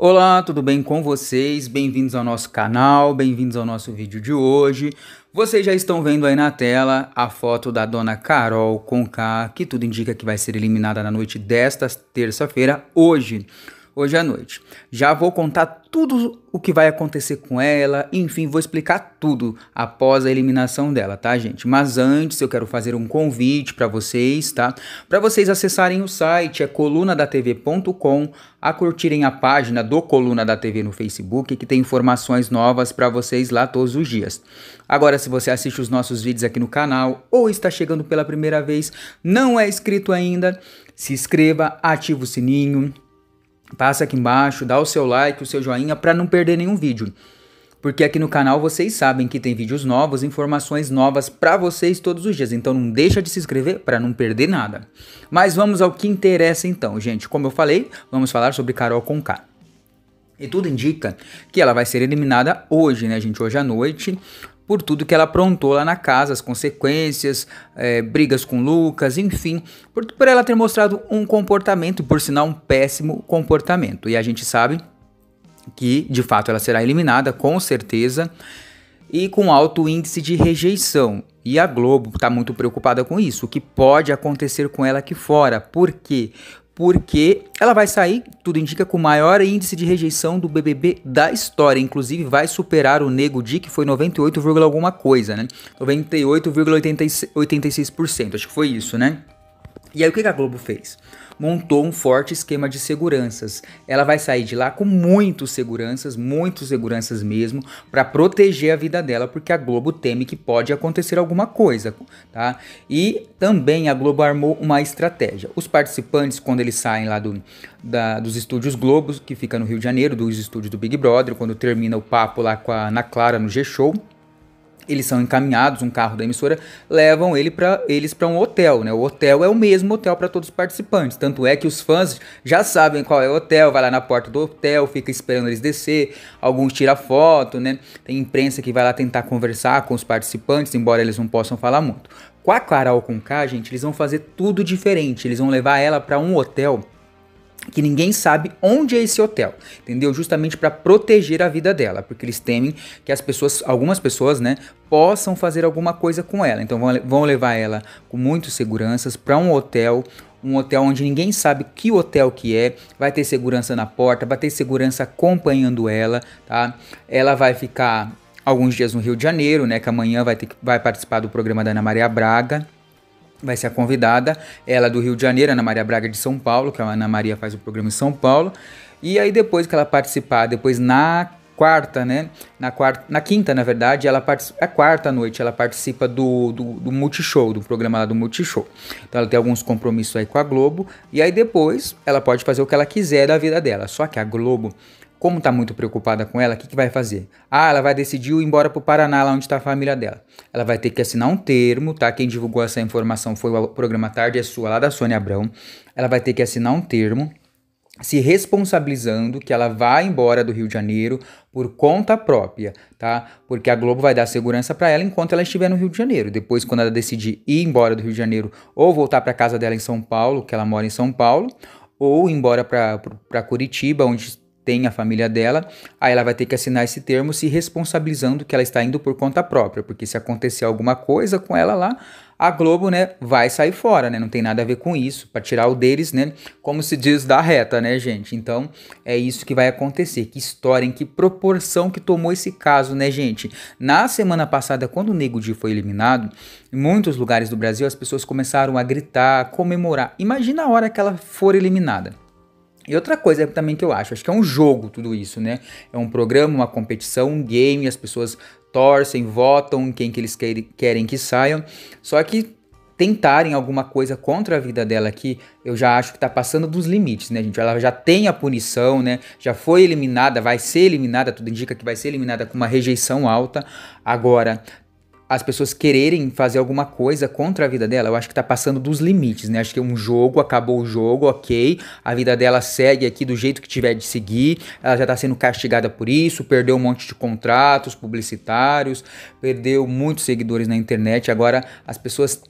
Olá, tudo bem com vocês? Bem-vindos ao nosso canal, bem-vindos ao nosso vídeo de hoje. Vocês já estão vendo aí na tela a foto da dona Carol Conká, que tudo indica que vai ser eliminada na noite desta terça-feira, hoje hoje à noite. Já vou contar tudo o que vai acontecer com ela, enfim, vou explicar tudo após a eliminação dela, tá, gente? Mas antes eu quero fazer um convite para vocês, tá? Para vocês acessarem o site é colunadaTV.com, a curtirem a página do Coluna da TV no Facebook, que tem informações novas para vocês lá todos os dias. Agora, se você assiste os nossos vídeos aqui no canal ou está chegando pela primeira vez, não é inscrito ainda, se inscreva, ative o sininho, passa aqui embaixo, dá o seu like, o seu joinha para não perder nenhum vídeo. Porque aqui no canal vocês sabem que tem vídeos novos, informações novas para vocês todos os dias. Então não deixa de se inscrever para não perder nada. Mas vamos ao que interessa então, gente. Como eu falei, vamos falar sobre Carol Conká. E tudo indica que ela vai ser eliminada hoje, né, gente? Hoje à noite, por tudo que ela aprontou lá na casa, as consequências, é, brigas com Lucas, enfim, por, por ela ter mostrado um comportamento, por sinal, um péssimo comportamento. E a gente sabe que, de fato, ela será eliminada, com certeza, e com alto índice de rejeição. E a Globo está muito preocupada com isso, o que pode acontecer com ela aqui fora. Por quê? porque ela vai sair, tudo indica, com o maior índice de rejeição do BBB da história. Inclusive, vai superar o Nego Di, que foi 98, alguma coisa, né? 98,86%. Acho que foi isso, né? E aí o que a Globo fez? Montou um forte esquema de seguranças. Ela vai sair de lá com muitos seguranças, muitos seguranças mesmo, para proteger a vida dela, porque a Globo teme que pode acontecer alguma coisa, tá? E também a Globo armou uma estratégia. Os participantes, quando eles saem lá do, da, dos estúdios Globos, que fica no Rio de Janeiro, dos estúdios do Big Brother, quando termina o papo lá com a Ana Clara no G-Show, eles são encaminhados, um carro da emissora levam ele pra, eles para um hotel, né? O hotel é o mesmo hotel para todos os participantes, tanto é que os fãs já sabem qual é o hotel, vai lá na porta do hotel, fica esperando eles descer, alguns tira foto, né? Tem imprensa que vai lá tentar conversar com os participantes, embora eles não possam falar muito. Com a Carol Conká, gente, eles vão fazer tudo diferente, eles vão levar ela para um hotel que ninguém sabe onde é esse hotel, entendeu? Justamente para proteger a vida dela, porque eles temem que as pessoas, algumas pessoas, né, possam fazer alguma coisa com ela. Então vão, levar ela com muitas seguranças para um hotel, um hotel onde ninguém sabe que hotel que é, vai ter segurança na porta, vai ter segurança acompanhando ela, tá? Ela vai ficar alguns dias no Rio de Janeiro, né, que amanhã vai ter vai participar do programa da Ana Maria Braga vai ser a convidada, ela é do Rio de Janeiro, Ana Maria Braga é de São Paulo, que a é Ana Maria faz o programa em São Paulo. E aí depois que ela participar, depois na quarta, né? Na, quarta, na quinta, na verdade, ela participa. A quarta noite ela participa do, do, do Multishow, do programa lá do Multishow. Então ela tem alguns compromissos aí com a Globo. E aí depois ela pode fazer o que ela quiser da vida dela. Só que a Globo como está muito preocupada com ela, o que, que vai fazer? Ah, ela vai decidir ir embora para o Paraná, lá onde está a família dela. Ela vai ter que assinar um termo, tá? Quem divulgou essa informação foi o programa Tarde é Sua, lá da Sônia Abrão. Ela vai ter que assinar um termo se responsabilizando que ela vai embora do Rio de Janeiro por conta própria, tá? Porque a Globo vai dar segurança para ela enquanto ela estiver no Rio de Janeiro. Depois, quando ela decidir ir embora do Rio de Janeiro ou voltar para casa dela em São Paulo, que ela mora em São Paulo, ou ir embora para Curitiba, onde tem a família dela, aí ela vai ter que assinar esse termo se responsabilizando que ela está indo por conta própria, porque se acontecer alguma coisa com ela lá, a Globo, né, vai sair fora, né? Não tem nada a ver com isso, para tirar o deles, né? Como se diz da reta, né, gente? Então, é isso que vai acontecer. Que história, em que proporção que tomou esse caso, né, gente? Na semana passada, quando o Nego Di foi eliminado, em muitos lugares do Brasil as pessoas começaram a gritar, a comemorar. Imagina a hora que ela for eliminada. E outra coisa também que eu acho, acho que é um jogo tudo isso, né? É um programa, uma competição, um game, as pessoas torcem, votam quem que eles querem que saiam. Só que tentarem alguma coisa contra a vida dela aqui, eu já acho que tá passando dos limites, né, gente? Ela já tem a punição, né? Já foi eliminada, vai ser eliminada, tudo indica que vai ser eliminada com uma rejeição alta. Agora, as pessoas quererem fazer alguma coisa contra a vida dela, eu acho que tá passando dos limites, né? Acho que é um jogo, acabou o jogo, ok. A vida dela segue aqui do jeito que tiver de seguir. Ela já tá sendo castigada por isso, perdeu um monte de contratos publicitários, perdeu muitos seguidores na internet. Agora as pessoas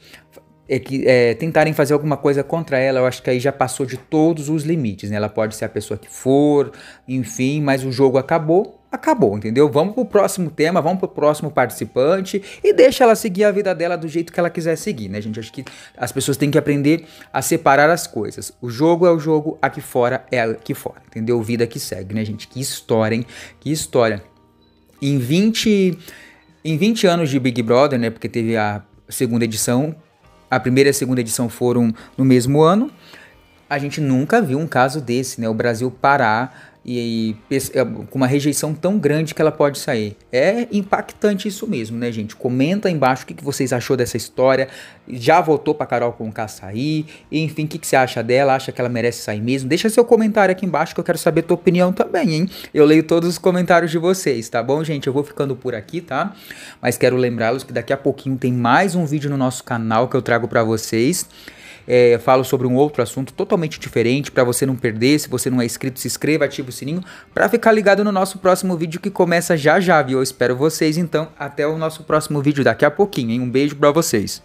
é que é, tentarem fazer alguma coisa contra ela, eu acho que aí já passou de todos os limites, né? Ela pode ser a pessoa que for, enfim, mas o jogo acabou, acabou, entendeu? Vamos pro próximo tema, vamos pro próximo participante e deixa ela seguir a vida dela do jeito que ela quiser seguir, né, gente? Acho que as pessoas têm que aprender a separar as coisas. O jogo é o jogo, aqui fora é aqui fora, entendeu? Vida que segue, né, gente? Que história, hein? Que história. Em 20 em 20 anos de Big Brother, né, porque teve a segunda edição, a primeira e a segunda edição foram no mesmo ano. A gente nunca viu um caso desse, né? O Brasil parar e, e é, com uma rejeição tão grande que ela pode sair. É impactante isso mesmo, né, gente? Comenta aí embaixo o que, que vocês achou dessa história. Já votou pra Carol Conká sair? Enfim, o que, que você acha dela? Acha que ela merece sair mesmo? Deixa seu comentário aqui embaixo que eu quero saber tua opinião também, hein? Eu leio todos os comentários de vocês, tá bom, gente? Eu vou ficando por aqui, tá? Mas quero lembrá-los que daqui a pouquinho tem mais um vídeo no nosso canal que eu trago para vocês é, falo sobre um outro assunto totalmente diferente para você não perder. Se você não é inscrito, se inscreva, ative o sininho para ficar ligado no nosso próximo vídeo que começa já já, viu? Eu espero vocês então. Até o nosso próximo vídeo daqui a pouquinho, hein? Um beijo para vocês.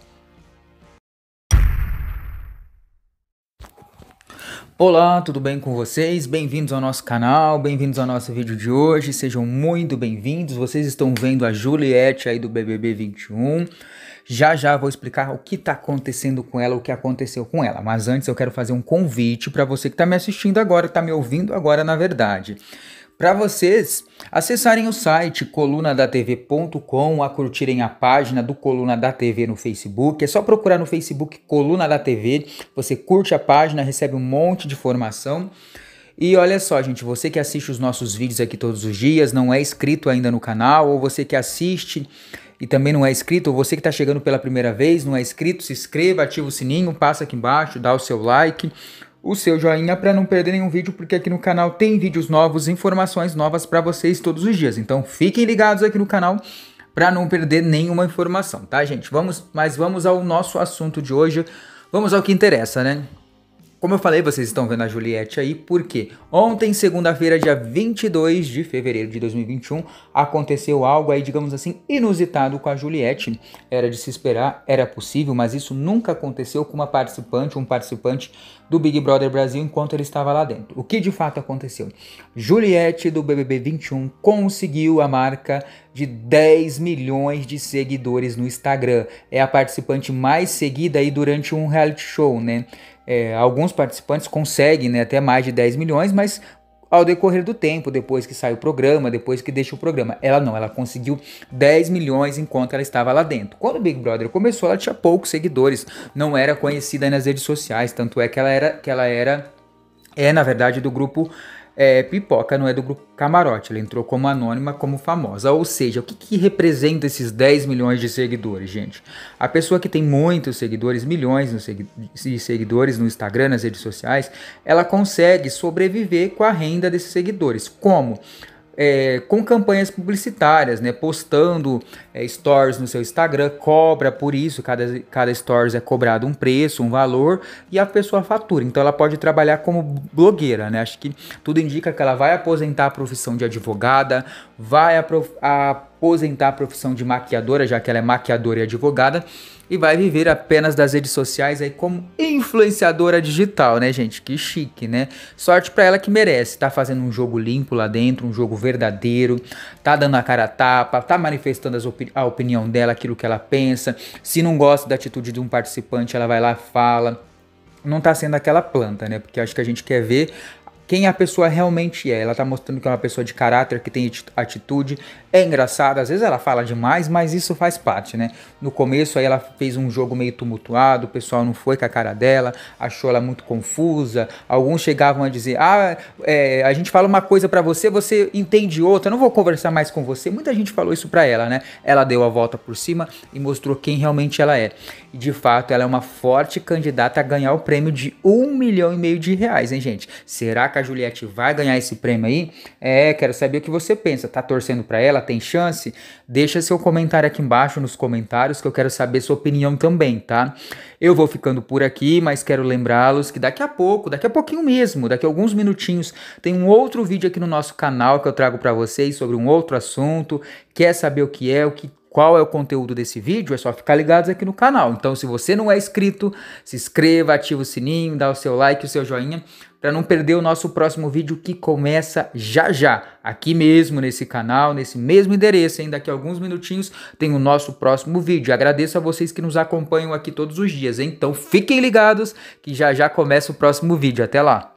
Olá, tudo bem com vocês? Bem-vindos ao nosso canal, bem-vindos ao nosso vídeo de hoje, sejam muito bem-vindos. Vocês estão vendo a Juliette aí do BBB 21. Já já vou explicar o que está acontecendo com ela, o que aconteceu com ela. Mas antes eu quero fazer um convite para você que está me assistindo agora, está me ouvindo agora, na verdade para vocês acessarem o site colunadaTV.com, a curtirem a página do Coluna da TV no Facebook. É só procurar no Facebook Coluna da TV. Você curte a página, recebe um monte de informação. E olha só, gente, você que assiste os nossos vídeos aqui todos os dias, não é inscrito ainda no canal, ou você que assiste e também não é inscrito, ou você que está chegando pela primeira vez, não é inscrito, se inscreva, ativa o sininho, passa aqui embaixo, dá o seu like, o seu joinha para não perder nenhum vídeo, porque aqui no canal tem vídeos novos, informações novas para vocês todos os dias. Então fiquem ligados aqui no canal para não perder nenhuma informação, tá, gente? Vamos, mas vamos ao nosso assunto de hoje. Vamos ao que interessa, né? Como eu falei, vocês estão vendo a Juliette aí, porque ontem, segunda-feira, dia 22 de fevereiro de 2021, aconteceu algo aí, digamos assim, inusitado com a Juliette. Era de se esperar, era possível, mas isso nunca aconteceu com uma participante, um participante do Big Brother Brasil enquanto ele estava lá dentro. O que de fato aconteceu? Juliette do BBB 21 conseguiu a marca de 10 milhões de seguidores no Instagram. É a participante mais seguida aí durante um reality show, né? é, alguns participantes conseguem né, até mais de 10 milhões, mas ao decorrer do tempo, depois que sai o programa, depois que deixa o programa. Ela não, ela conseguiu 10 milhões enquanto ela estava lá dentro. Quando o Big Brother começou, ela tinha poucos seguidores, não era conhecida nas redes sociais, tanto é que ela era que ela era é na verdade do grupo é, Pipoca não é do grupo Camarote, ela entrou como anônima, como famosa. Ou seja, o que, que representa esses 10 milhões de seguidores, gente? A pessoa que tem muitos seguidores, milhões de seguidores no Instagram, nas redes sociais, ela consegue sobreviver com a renda desses seguidores. Como? é, com campanhas publicitárias, né? Postando é, stories no seu Instagram, cobra por isso, cada, cada stories é cobrado um preço, um valor e a pessoa fatura. Então ela pode trabalhar como blogueira, né? Acho que tudo indica que ela vai aposentar a profissão de advogada, vai a aposentar a profissão de maquiadora, já que ela é maquiadora e advogada, e vai viver apenas das redes sociais aí como influenciadora digital, né, gente? Que chique, né? Sorte para ela que merece. Tá fazendo um jogo limpo lá dentro, um jogo verdadeiro, tá dando a cara a tapa, tá manifestando opini a opinião dela, aquilo que ela pensa. Se não gosta da atitude de um participante, ela vai lá fala não tá sendo aquela planta, né? Porque acho que a gente quer ver quem a pessoa realmente é. Ela tá mostrando que é uma pessoa de caráter, que tem atitude, é engraçada, às vezes ela fala demais, mas isso faz parte, né? No começo aí ela fez um jogo meio tumultuado, o pessoal não foi com a cara dela, achou ela muito confusa. Alguns chegavam a dizer: "Ah, é, a gente fala uma coisa para você, você entende outra, não vou conversar mais com você". Muita gente falou isso para ela, né? Ela deu a volta por cima e mostrou quem realmente ela é. E de fato, ela é uma forte candidata a ganhar o prêmio de um milhão e meio de reais, hein, gente? Será que a Juliette vai ganhar esse prêmio aí? É, quero saber o que você pensa. Tá torcendo para ela? Tem chance? Deixa seu comentário aqui embaixo nos comentários que eu quero saber sua opinião também, tá? Eu vou ficando por aqui, mas quero lembrá-los que daqui a pouco, daqui a pouquinho mesmo, daqui a alguns minutinhos, tem um outro vídeo aqui no nosso canal que eu trago para vocês sobre um outro assunto. Quer saber o que é, o que qual é o conteúdo desse vídeo, é só ficar ligados aqui no canal. Então, se você não é inscrito, se inscreva, ativa o sininho, dá o seu like, o seu joinha, para não perder o nosso próximo vídeo que começa já já, aqui mesmo nesse canal, nesse mesmo endereço, hein? Daqui a alguns minutinhos tem o nosso próximo vídeo. Agradeço a vocês que nos acompanham aqui todos os dias, hein? Então fiquem ligados que já já começa o próximo vídeo. Até lá!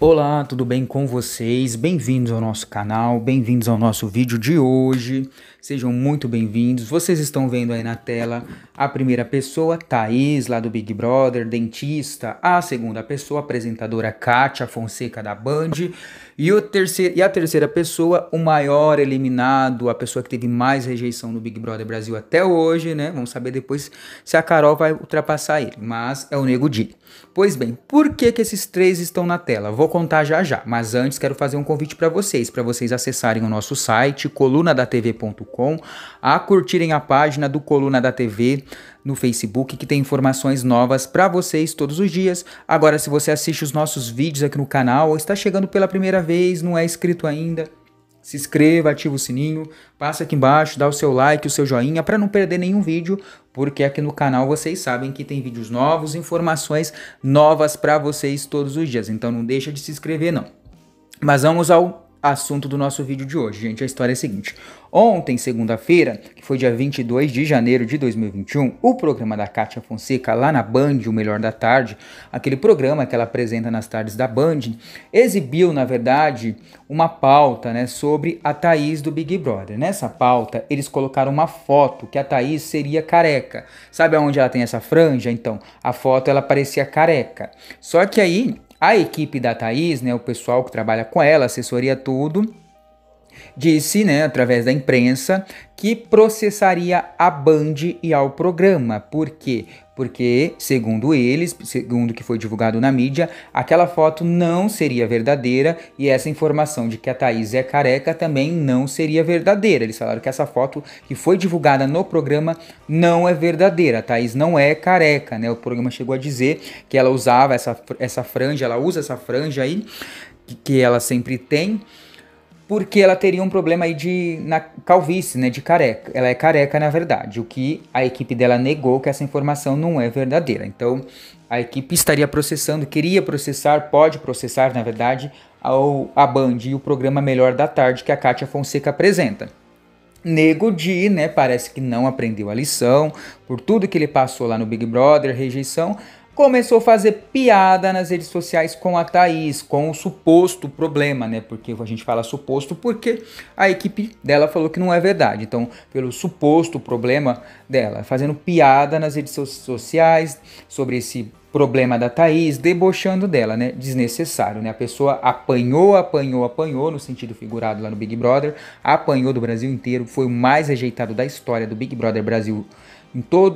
Olá, tudo bem com vocês? Bem-vindos ao nosso canal, bem-vindos ao nosso vídeo de hoje. Sejam muito bem-vindos. Vocês estão vendo aí na tela a primeira pessoa, Thaís, lá do Big Brother, dentista. A segunda pessoa, apresentadora Kátia Fonseca da Band. E, o terceiro, e a terceira pessoa, o maior eliminado, a pessoa que teve mais rejeição no Big Brother Brasil até hoje, né? Vamos saber depois se a Carol vai ultrapassar ele. Mas é o Nego Di. Pois bem, por que, que esses três estão na tela? Vou contar já já. Mas antes, quero fazer um convite para vocês, para vocês acessarem o nosso site, colunadaTV.com www.colunadaTV.com, a curtirem a página do Coluna da TV no Facebook, que tem informações novas para vocês todos os dias. Agora, se você assiste os nossos vídeos aqui no canal ou está chegando pela primeira vez, não é inscrito ainda, se inscreva, ativa o sininho, passa aqui embaixo, dá o seu like, o seu joinha para não perder nenhum vídeo, porque aqui no canal vocês sabem que tem vídeos novos, informações novas para vocês todos os dias. Então não deixa de se inscrever não. Mas vamos ao assunto do nosso vídeo de hoje, gente. A história é a seguinte: ontem, segunda-feira, que foi dia 22 de janeiro de 2021, o programa da Cátia Fonseca lá na Band, o Melhor da Tarde, aquele programa que ela apresenta nas tardes da Band, exibiu, na verdade, uma pauta, né, sobre a Thaís do Big Brother. Nessa pauta, eles colocaram uma foto que a Thaís seria careca. Sabe aonde ela tem essa franja? Então, a foto ela parecia careca. Só que aí a equipe da Thaís, né, o pessoal que trabalha com ela, assessoria tudo, disse, né, através da imprensa, que processaria a Band e ao programa. Por quê? Porque, segundo eles, segundo o que foi divulgado na mídia, aquela foto não seria verdadeira e essa informação de que a Thaís é careca também não seria verdadeira. Eles falaram que essa foto que foi divulgada no programa não é verdadeira. A Thaís não é careca, né? O programa chegou a dizer que ela usava essa, essa franja, ela usa essa franja aí, que, que ela sempre tem porque ela teria um problema aí de na calvície, né, de careca. Ela é careca na verdade, o que a equipe dela negou que essa informação não é verdadeira. Então, a equipe estaria processando, queria processar, pode processar, na verdade, ao, a Band e o programa Melhor da Tarde que a Cátia Fonseca apresenta. Nego de, né, parece que não aprendeu a lição, por tudo que ele passou lá no Big Brother, rejeição, começou a fazer piada nas redes sociais com a Thaís, com o suposto problema, né? Porque a gente fala suposto porque a equipe dela falou que não é verdade. Então, pelo suposto problema dela, fazendo piada nas redes sociais sobre esse problema da Thaís, debochando dela, né? Desnecessário, né? A pessoa apanhou, apanhou, apanhou, no sentido figurado lá no Big Brother, apanhou do Brasil inteiro, foi o mais rejeitado da história do Big Brother Brasil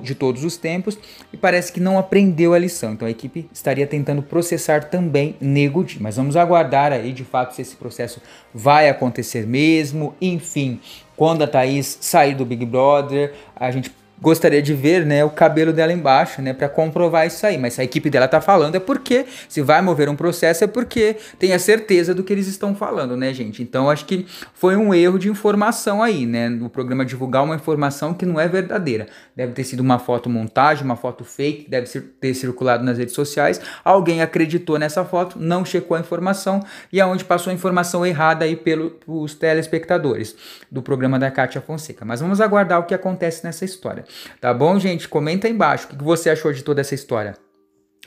de todos os tempos e parece que não aprendeu a lição. Então a equipe estaria tentando processar também Nego Mas vamos aguardar aí de fato se esse processo vai acontecer mesmo. Enfim, quando a Thaís sair do Big Brother, a gente gostaria de ver né, o cabelo dela embaixo, né, para comprovar isso aí. Mas a equipe dela tá falando é porque se vai mover um processo é porque tem a certeza do que eles estão falando, né, gente? Então acho que foi um erro de informação aí, né, no programa divulgar uma informação que não é verdadeira. Deve ter sido uma foto montagem, uma foto fake, deve ter circulado nas redes sociais. Alguém acreditou nessa foto, não checou a informação e aonde é passou a informação errada aí pelos telespectadores do programa da Cátia Fonseca. Mas vamos aguardar o que acontece nessa história. Tá bom, gente? Comenta aí embaixo o que você achou de toda essa história.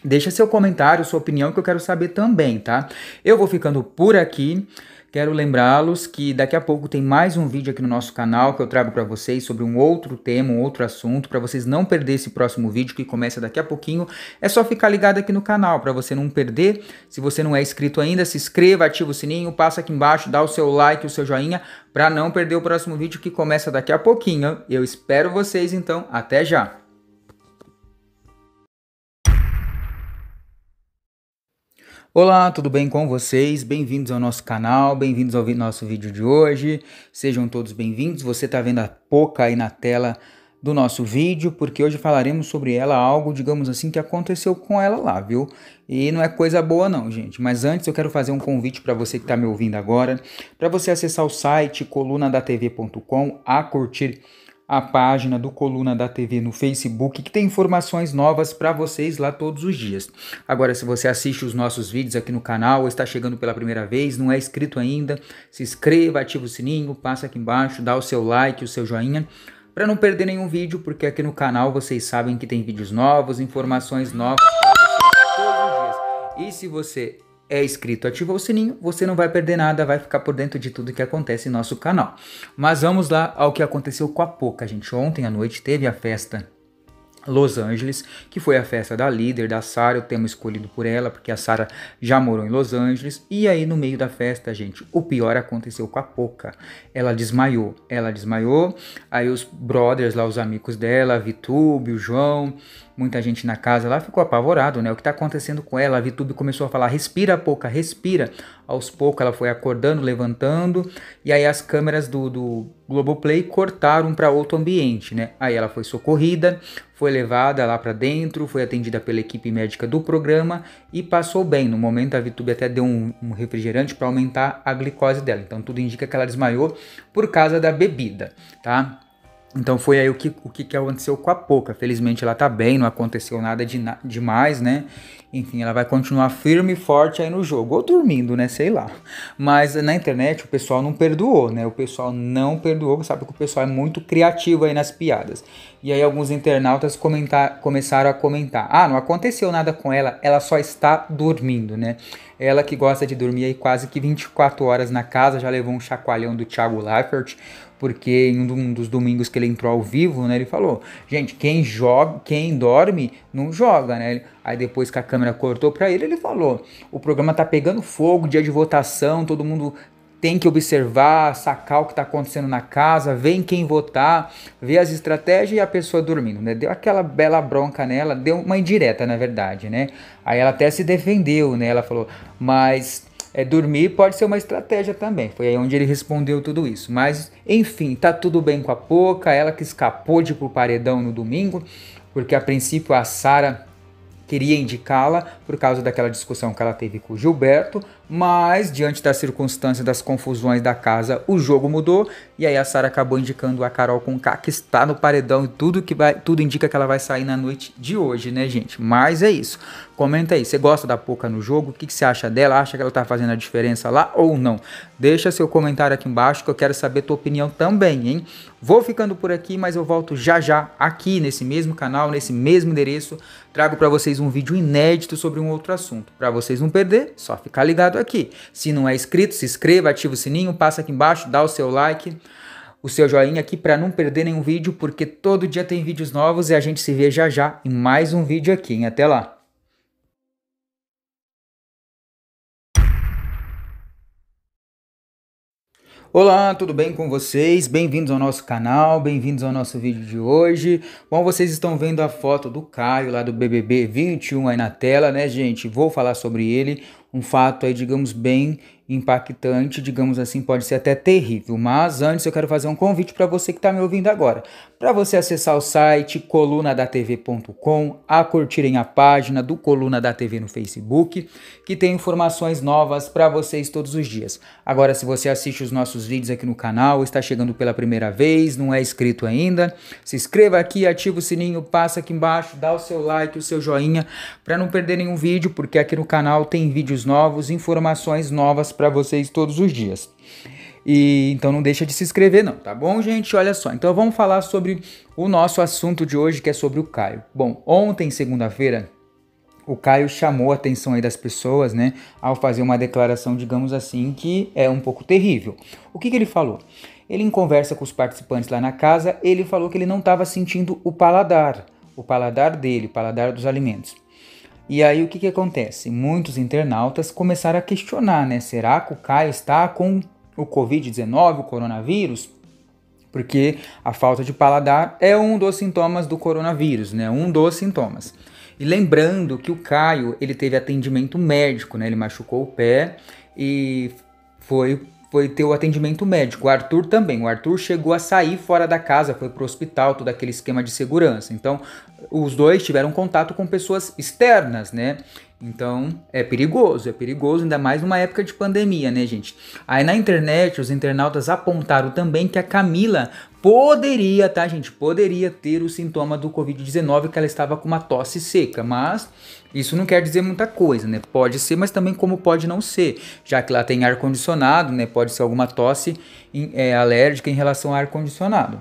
Deixa seu comentário, sua opinião que eu quero saber também, tá? Eu vou ficando por aqui. Quero lembrá-los que daqui a pouco tem mais um vídeo aqui no nosso canal que eu trago para vocês sobre um outro tema, um outro assunto, para vocês não perder esse próximo vídeo que começa daqui a pouquinho. É só ficar ligado aqui no canal para você não perder. Se você não é inscrito ainda, se inscreva, ativa o sininho, passa aqui embaixo, dá o seu like, o seu joinha para não perder o próximo vídeo que começa daqui a pouquinho. Eu espero vocês então, até já. Olá, tudo bem com vocês? Bem-vindos ao nosso canal, bem-vindos ao nosso vídeo de hoje. Sejam todos bem-vindos. Você está vendo a Poca aí na tela do nosso vídeo, porque hoje falaremos sobre ela, algo, digamos assim, que aconteceu com ela lá, viu? E não é coisa boa não, gente. Mas antes eu quero fazer um convite para você que está me ouvindo agora, para você acessar o site colunadaTV.com, a curtir a página do Coluna da TV no Facebook, que tem informações novas para vocês lá todos os dias. Agora, se você assiste os nossos vídeos aqui no canal, ou está chegando pela primeira vez, não é inscrito ainda, se inscreva, ativa o sininho, passa aqui embaixo, dá o seu like, o seu joinha para não perder nenhum vídeo, porque aqui no canal vocês sabem que tem vídeos novos, informações novas para vocês todos os dias. E se você é inscrito, ativou o sininho, você não vai perder nada, vai ficar por dentro de tudo que acontece em nosso canal. Mas vamos lá ao que aconteceu com a Poca, gente. Ontem à noite teve a festa Los Angeles, que foi a festa da líder, da Sarah, o tema escolhido por ela, porque a Sarah já morou em Los Angeles, e aí no meio da festa, gente, o pior aconteceu com a Poca. Ela desmaiou, ela desmaiou, aí os brothers lá, os amigos dela, a Vitube, o João, muita gente na casa lá ficou apavorado, né? O que está acontecendo com ela? A Vitube começou a falar: respira, pouca, respira. Aos poucos ela foi acordando, levantando, e aí as câmeras do, do Globoplay cortaram para outro ambiente, né? Aí ela foi socorrida, foi levada lá para dentro, foi atendida pela equipe médica do programa e passou bem. No momento a Vitube até deu um, um refrigerante para aumentar a glicose dela, então tudo indica que ela desmaiou por causa da bebida, tá? Então foi aí o que, o que aconteceu com a Poca. Felizmente ela tá bem, não aconteceu nada de na, demais, né? Enfim, ela vai continuar firme e forte aí no jogo. Ou dormindo, né? Sei lá. Mas na internet o pessoal não perdoou, né? O pessoal não perdoou, sabe que o pessoal é muito criativo aí nas piadas. E aí alguns internautas comentar, começaram a comentar. Ah, não aconteceu nada com ela, ela só está dormindo, né? Ela que gosta de dormir aí quase que 24 horas na casa, já levou um chacoalhão do Thiago Leifert porque em um dos domingos que ele entrou ao vivo, né, ele falou: "Gente, quem joga, quem dorme não joga", né? Aí depois que a câmera cortou para ele, ele falou: "O programa tá pegando fogo, dia de votação, todo mundo tem que observar, sacar o que está acontecendo na casa, ver quem votar, ver as estratégias e a pessoa dormindo, né? Deu aquela bela bronca nela, deu uma indireta, na verdade, né? Aí ela até se defendeu, né? Ela falou, mas é, dormir pode ser uma estratégia também. Foi aí onde ele respondeu tudo isso. Mas, enfim, tá tudo bem com a Poca, ela que escapou de ir pro paredão no domingo, porque a princípio a Sara queria indicá-la por causa daquela discussão que ela teve com o Gilberto, mas diante das circunstâncias das confusões da casa, o jogo mudou e aí a Sara acabou indicando a Carol com K que está no paredão e tudo que vai, tudo indica que ela vai sair na noite de hoje, né, gente? Mas é isso. Comenta aí, você gosta da Poca no jogo? O que, que você acha dela? Acha que ela tá fazendo a diferença lá ou não? Deixa seu comentário aqui embaixo que eu quero saber tua opinião também, hein? Vou ficando por aqui, mas eu volto já já aqui nesse mesmo canal, nesse mesmo endereço, trago para vocês um vídeo inédito sobre um outro assunto. Para vocês não perder, só ficar ligado aqui. Se não é inscrito, se inscreva, ativa o sininho, passa aqui embaixo, dá o seu like, o seu joinha aqui para não perder nenhum vídeo, porque todo dia tem vídeos novos e a gente se vê já já em mais um vídeo aqui. Hein? Até lá! Olá, tudo bem com vocês? Bem-vindos ao nosso canal, bem-vindos ao nosso vídeo de hoje. Bom, vocês estão vendo a foto do Caio lá do BBB 21 aí na tela, né, gente? Vou falar sobre ele um fato aí, digamos, bem impactante, digamos assim, pode ser até terrível. Mas antes eu quero fazer um convite para você que está me ouvindo agora, para você acessar o site colunadatv.com, a curtirem a página do Coluna da TV no Facebook, que tem informações novas para vocês todos os dias. Agora, se você assiste os nossos vídeos aqui no canal, está chegando pela primeira vez, não é inscrito ainda, se inscreva aqui, ativa o sininho, passa aqui embaixo, dá o seu like, o seu joinha, para não perder nenhum vídeo, porque aqui no canal tem vídeos novos, informações novas faço para vocês todos os dias. E então não deixa de se inscrever não, tá bom, gente? Olha só. Então vamos falar sobre o nosso assunto de hoje, que é sobre o Caio. Bom, ontem, segunda-feira, o Caio chamou a atenção aí das pessoas, né, ao fazer uma declaração, digamos assim, que é um pouco terrível. O que, que ele falou? Ele em conversa com os participantes lá na casa, ele falou que ele não estava sentindo o paladar, o paladar dele, o paladar dos alimentos. E aí o que, que acontece? Muitos internautas começaram a questionar, né? Será que o Caio está com o Covid-19, o coronavírus? Porque a falta de paladar é um dos sintomas do coronavírus, né? Um dos sintomas. E lembrando que o Caio, ele teve atendimento médico, né? Ele machucou o pé e foi foi ter o atendimento médico. O Arthur também. O Arthur chegou a sair fora da casa, foi pro hospital, todo aquele esquema de segurança. Então, os dois tiveram contato com pessoas externas, né? Então, é perigoso, é perigoso, ainda mais numa época de pandemia, né, gente? Aí na internet, os internautas apontaram também que a Camila poderia, tá, gente? Poderia ter o sintoma do Covid-19, que ela estava com uma tosse seca, mas isso não quer dizer muita coisa, né? Pode ser, mas também como pode não ser, já que lá tem ar-condicionado, né? Pode ser alguma tosse é, alérgica em relação ao ar-condicionado.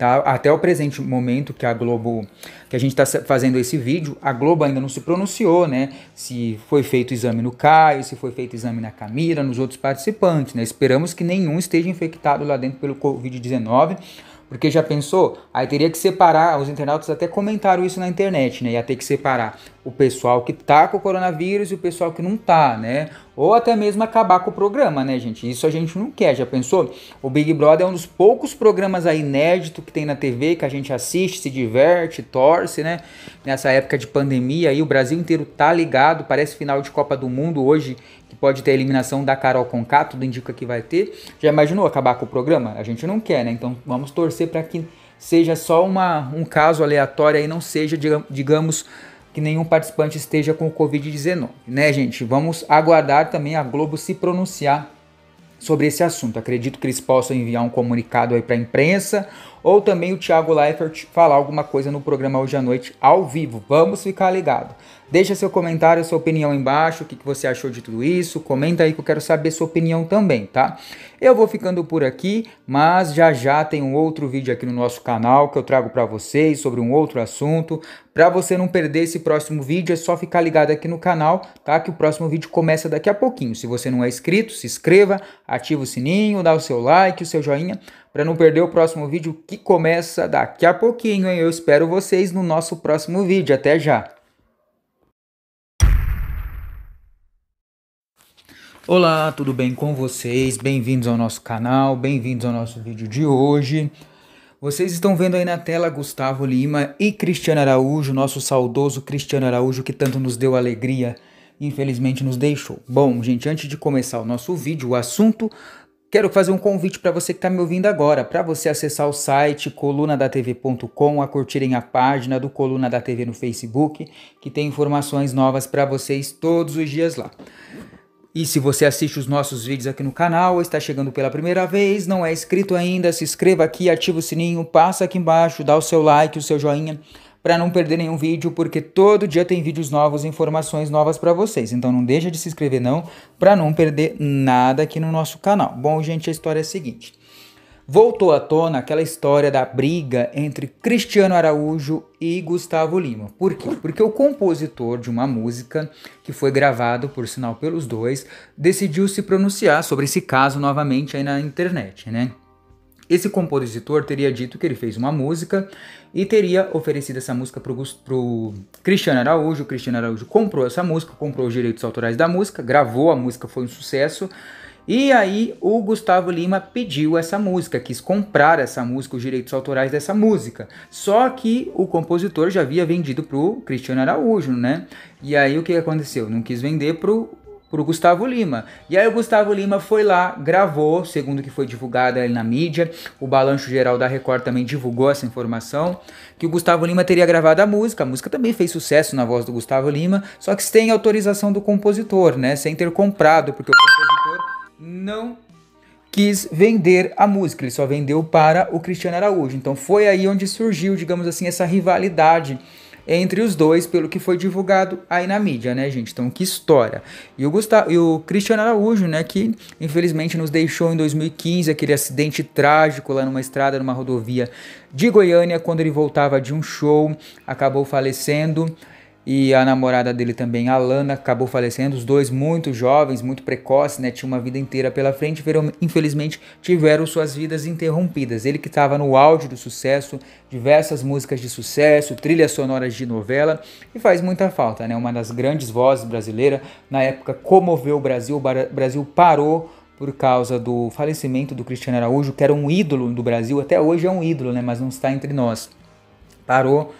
Tá? Até o presente momento que a Globo, que a gente está fazendo esse vídeo, a Globo ainda não se pronunciou, né? Se foi feito exame no Caio, se foi feito exame na Camila, nos outros participantes, né? Esperamos que nenhum esteja infectado lá dentro pelo Covid-19 porque já pensou? Aí teria que separar, os internautas até comentaram isso na internet, né? Ia ter que separar o pessoal que tá com o coronavírus e o pessoal que não tá, né? Ou até mesmo acabar com o programa, né, gente? Isso a gente não quer, já pensou? O Big Brother é um dos poucos programas aí inédito que tem na TV, que a gente assiste, se diverte, torce, né? Nessa época de pandemia aí, o Brasil inteiro tá ligado, parece final de Copa do Mundo hoje que pode ter a eliminação da Carol Conká, tudo indica que vai ter. Já imaginou acabar com o programa? A gente não quer, né? Então vamos torcer para que seja só uma, um caso aleatório e não seja, digamos, que nenhum participante esteja com o Covid-19, né, gente? Vamos aguardar também a Globo se pronunciar sobre esse assunto. Acredito que eles possam enviar um comunicado aí para a imprensa ou também o Thiago Leifert falar alguma coisa no programa hoje à noite ao vivo. Vamos ficar ligado. Deixa seu comentário, sua opinião embaixo, o que, que você achou de tudo isso. Comenta aí que eu quero saber sua opinião também, tá? Eu vou ficando por aqui, mas já já tem um outro vídeo aqui no nosso canal que eu trago para vocês sobre um outro assunto. Para você não perder esse próximo vídeo, é só ficar ligado aqui no canal, tá? Que o próximo vídeo começa daqui a pouquinho. Se você não é inscrito, se inscreva, ativa o sininho, dá o seu like, o seu joinha, para não perder o próximo vídeo que começa daqui a pouquinho, hein? Eu espero vocês no nosso próximo vídeo. Até já! Olá, tudo bem com vocês? Bem-vindos ao nosso canal, bem-vindos ao nosso vídeo de hoje. Vocês estão vendo aí na tela Gustavo Lima e Cristiano Araújo, nosso saudoso Cristiano Araújo que tanto nos deu alegria, infelizmente nos deixou. Bom, gente, antes de começar o nosso vídeo, o assunto Quero fazer um convite para você que está me ouvindo agora, para você acessar o site colunadatv.com, a curtirem a página do Coluna da TV no Facebook, que tem informações novas para vocês todos os dias lá. E se você assiste os nossos vídeos aqui no canal está chegando pela primeira vez, não é inscrito ainda, se inscreva aqui, ativa o sininho, passa aqui embaixo, dá o seu like, o seu joinha, para não perder nenhum vídeo, porque todo dia tem vídeos novos, informações novas para vocês. Então não deixa de se inscrever não, para não perder nada aqui no nosso canal. Bom, gente, a história é a seguinte voltou à tona aquela história da briga entre Cristiano Araújo e Gustavo Lima. Por quê? Porque o compositor de uma música, que foi gravado, por sinal, pelos dois, decidiu se pronunciar sobre esse caso novamente aí na internet, né? Esse compositor teria dito que ele fez uma música e teria oferecido essa música para o Cristiano Araújo. O Cristiano Araújo comprou essa música, comprou os direitos autorais da música, gravou a música, foi um sucesso. E aí o Gustavo Lima pediu essa música, quis comprar essa música, os direitos autorais dessa música. Só que o compositor já havia vendido pro Cristiano Araújo, né? E aí o que aconteceu? Não quis vender pro pro Gustavo Lima. E aí o Gustavo Lima foi lá, gravou, segundo que foi divulgado na mídia, o Balanço Geral da Record também divulgou essa informação, que o Gustavo Lima teria gravado a música. A música também fez sucesso na voz do Gustavo Lima, só que sem autorização do compositor, né? Sem ter comprado, porque o compositor não quis vender a música, ele só vendeu para o Cristiano Araújo. Então foi aí onde surgiu, digamos assim, essa rivalidade entre os dois, pelo que foi divulgado aí na mídia, né, gente? Então, que história. E o, Gustavo, e o Cristiano Araújo, né, que infelizmente nos deixou em 2015, aquele acidente trágico lá numa estrada, numa rodovia de Goiânia, quando ele voltava de um show, acabou falecendo e a namorada dele também, Alana, acabou falecendo. Os dois muito jovens, muito precoces, né? Tinha uma vida inteira pela frente, viram, infelizmente tiveram suas vidas interrompidas. Ele que estava no auge do sucesso, diversas músicas de sucesso, trilhas sonoras de novela e faz muita falta, né? Uma das grandes vozes brasileiras na época comoveu o Brasil, o Brasil parou por causa do falecimento do Cristiano Araújo, que era um ídolo do Brasil, até hoje é um ídolo, né, mas não está entre nós. Parou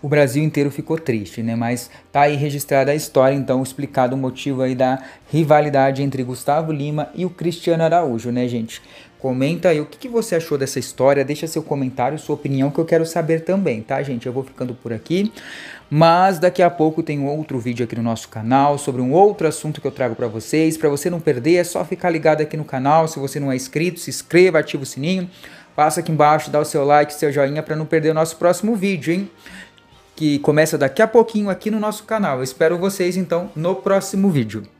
o Brasil inteiro ficou triste, né? Mas tá aí registrada a história, então explicado o motivo aí da rivalidade entre Gustavo Lima e o Cristiano Araújo, né, gente? Comenta aí o que, que, você achou dessa história, deixa seu comentário, sua opinião que eu quero saber também, tá, gente? Eu vou ficando por aqui, mas daqui a pouco tem outro vídeo aqui no nosso canal sobre um outro assunto que eu trago para vocês. Para você não perder, é só ficar ligado aqui no canal. Se você não é inscrito, se inscreva, ativa o sininho, passa aqui embaixo, dá o seu like, seu joinha para não perder o nosso próximo vídeo, hein? que começa daqui a pouquinho aqui no nosso canal. Eu espero vocês então no próximo vídeo.